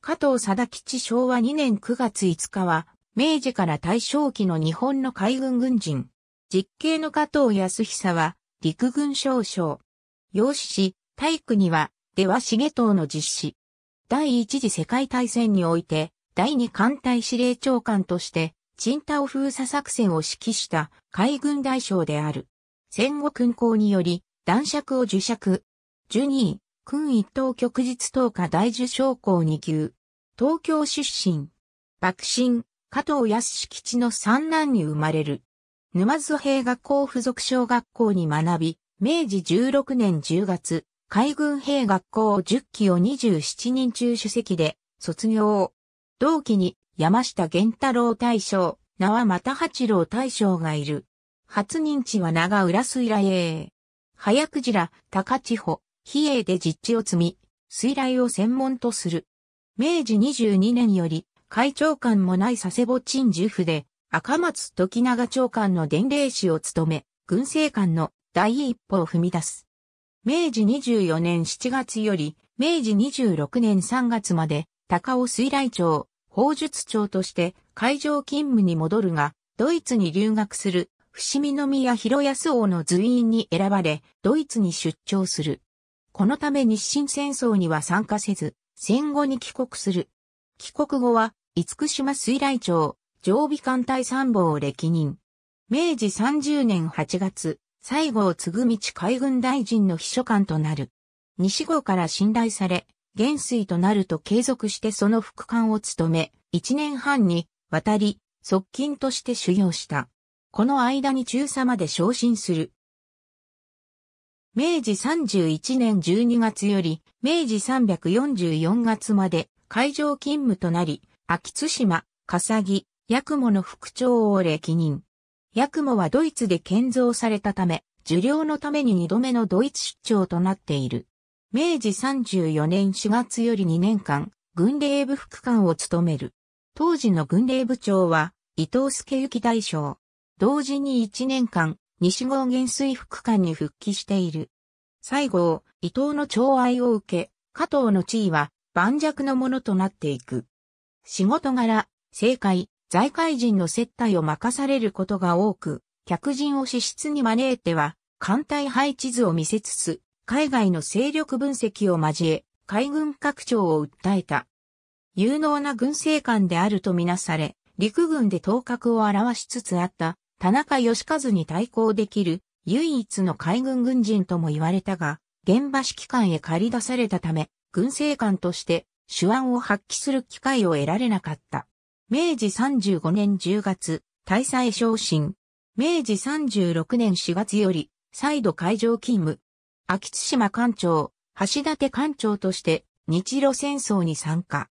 加藤貞吉昭和2年9月5日は、明治から大正期の日本の海軍軍人。実刑の加藤康久は、陸軍少将。養子し、体育には、出羽重藤の実施。第一次世界大戦において、第二艦隊司令長官として、陳太を封鎖作戦を指揮した海軍大将である。戦後勲功により、男爵を受爵。ュニー。勲一等旭日等下大受将校二級。東京出身。幕臣、加藤康吉の三男に生まれる。沼津兵学校附属小学校に学び、明治16年10月、海軍兵学校10期を27人中主席で卒業。同期に山下玄太郎大将、名は又八郎大将がいる。初任地は長浦水来へ。早くじら、高千穂、比叡で実地を積み、水雷を専門とする。明治22年より、会長官もない佐世保鎮守府で、赤松時長長官の伝令士を務め、軍政官の第一歩を踏み出す。明治24年7月より、明治26年3月まで、高尾水雷町、法術町として会場勤務に戻るが、ドイツに留学する、伏見宮広安王の随員に選ばれ、ドイツに出張する。このため日清戦争には参加せず、戦後に帰国する。帰国後は、厳島水来町、常備艦隊参謀を歴任。明治30年8月、西郷嗣道海軍大臣の秘書官となる。西郷から信頼され、元帥となると継続してその副官を務め、1年半に渡り、側近として修行した。この間に中佐まで昇進する。明治31年12月より、明治344月まで会場勤務となり、秋津島、笠木、ヤクモの副長を歴任。ヤクモはドイツで建造されたため、受領のために二度目のドイツ出張となっている。明治34年4月より2年間、軍令部副官を務める。当時の軍令部長は、伊藤助幸大将。同時に1年間、西郷元帥副官に復帰している。西郷、伊藤の寵愛を受け、加藤の地位は盤石のものとなっていく。仕事柄、政界、財界人の接待を任されることが多く、客人を資質に招いては、艦隊配置図を見せつつ、海外の勢力分析を交え、海軍拡張を訴えた。有能な軍政官であるとみなされ、陸軍で頭角を現しつつあった田中義和に対抗できる唯一の海軍軍人とも言われたが、現場指揮官へ借り出されたため、軍政官として手腕を発揮する機会を得られなかった。明治35年10月、大祭昇進。明治36年4月より、再度会場勤務。秋津島艦長、橋立艦長として日露戦争に参加。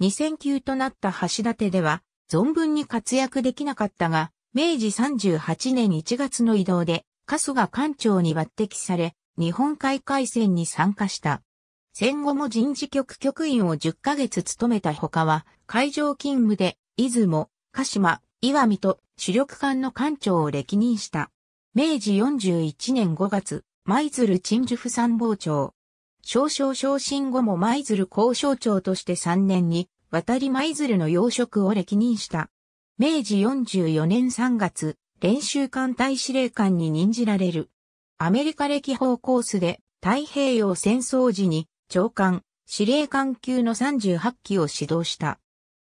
2009となった橋立では、存分に活躍できなかったが、明治38年1月の移動で、スが艦長に抜擢され、日本海海戦に参加した。戦後も人事局局員を10ヶ月務めたほかは、海上勤務で、出雲、鹿島、岩見と主力艦の艦長を歴任した。明治41年5月、舞鶴鎮守府参謀長。少々昇進後も舞鶴交渉長として3年に、渡り舞鶴の養殖を歴任した。明治44年3月、練習艦隊司令官に任じられる。アメリカ歴訪コースで太平洋戦争時に長官、司令官級の38機を指導した。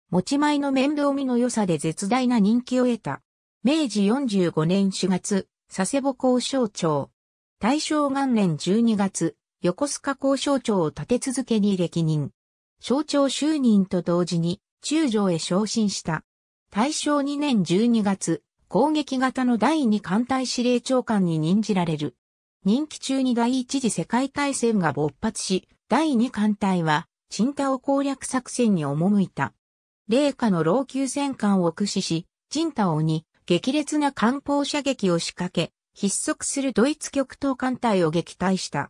持ち前の面倒見の良さで絶大な人気を得た。明治45年4月、佐世保交渉庁。大正元年12月、横須賀交渉庁を立て続けに歴任。省庁就任と同時に中将へ昇進した。大正2年12月、攻撃型の第2艦隊司令長官に任じられる。任期中に第一次世界大戦が勃発し、第2艦隊は、チンタオ攻略作戦に赴いた。霊下の老朽戦艦を駆使し、チンタオに激烈な艦砲射撃を仕掛け、筆足するドイツ極東艦隊を撃退した。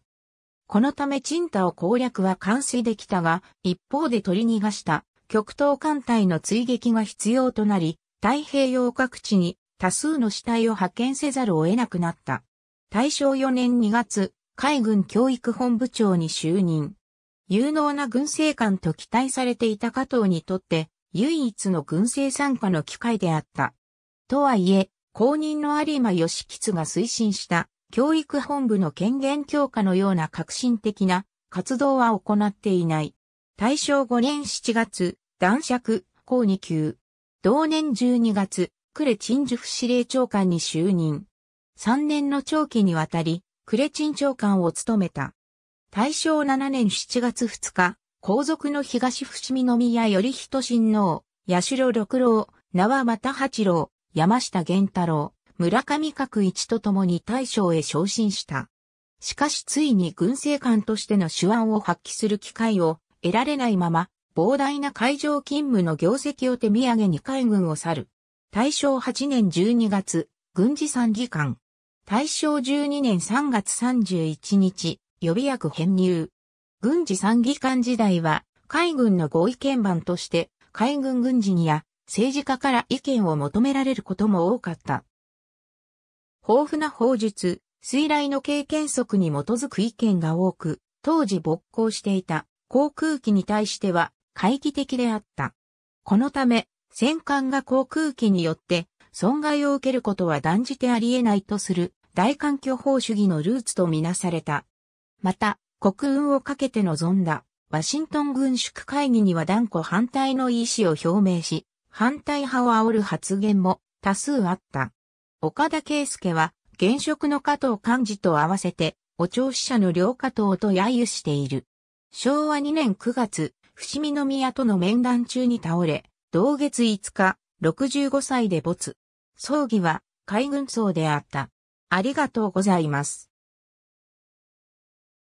このためチンタオ攻略は完遂できたが、一方で取り逃がした極東艦隊の追撃が必要となり、太平洋各地に多数の死体を派遣せざるを得なくなった。大正4年2月、海軍教育本部長に就任。有能な軍政官と期待されていた加藤にとって、唯一の軍政参加の機会であった。とはいえ、公認の有馬義吉が推進した教育本部の権限強化のような革新的な活動は行っていない。大正5年7月、男爵、高二級。同年12月、クレチンジュフ司令長官に就任。3年の長期にわたり、クレチン長官を務めた。大正7年7月2日、皇族の東伏見宮頼人親王、八代六郎、縄又八郎、山下玄太郎、村上角一と共に大将へ昇進した。しかしついに軍政官としての手腕を発揮する機会を得られないまま膨大な海上勤務の業績を手土産に海軍を去る。大正8年12月、軍事参議官。大正12年3月31日、予備役編入。軍事参議官時代は、海軍の合意鍵盤として、海軍軍人や政治家から意見を求められることも多かった。豊富な法術、水雷の経験則に基づく意見が多く、当時勃興していた航空機に対しては懐疑的であった。このため、戦艦が航空機によって損害を受けることは断じてあり得ないとする大環境法主義のルーツとみなされた。また、国運をかけて臨んだワシントン軍縮会議には断固反対の意思を表明し、反対派を煽る発言も多数あった。岡田圭介は現職の加藤幹事と合わせて、お調子者の両加藤と揶揄している。昭和2年9月、伏見宮との面談中に倒れ、同月5日、65歳で没。葬儀は海軍葬であった。ありがとうございます。